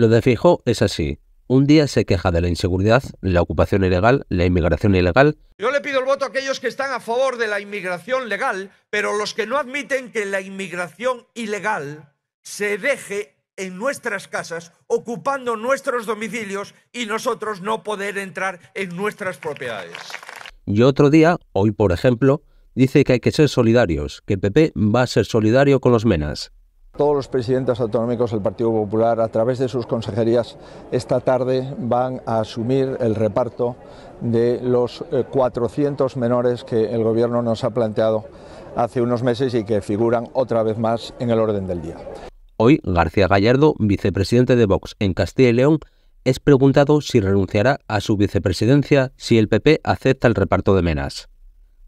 Lo de Fijo es así. Un día se queja de la inseguridad, la ocupación ilegal, la inmigración ilegal. Yo le pido el voto a aquellos que están a favor de la inmigración legal, pero los que no admiten que la inmigración ilegal se deje en nuestras casas, ocupando nuestros domicilios y nosotros no poder entrar en nuestras propiedades. Y otro día, hoy por ejemplo, dice que hay que ser solidarios, que el PP va a ser solidario con los menas. Todos los presidentes autonómicos del Partido Popular, a través de sus consejerías, esta tarde van a asumir el reparto de los 400 eh, menores que el Gobierno nos ha planteado hace unos meses y que figuran otra vez más en el orden del día. Hoy, García Gallardo, vicepresidente de Vox en Castilla y León, es preguntado si renunciará a su vicepresidencia si el PP acepta el reparto de menas.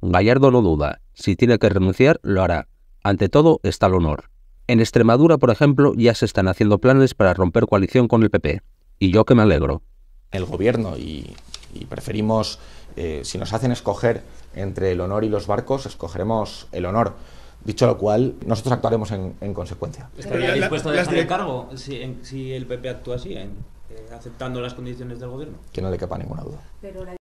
Gallardo no duda, si tiene que renunciar, lo hará. Ante todo está el honor. En Extremadura, por ejemplo, ya se están haciendo planes para romper coalición con el PP. Y yo que me alegro. El gobierno y, preferimos, eh, si nos hacen escoger entre el honor y los barcos, escogeremos el honor. Dicho lo cual, nosotros actuaremos en, consecuencia. ¿Estaría dispuesto a dejar el cargo si, el PP actúa así, eh, aceptando las condiciones del gobierno? Que no le quepa ninguna duda.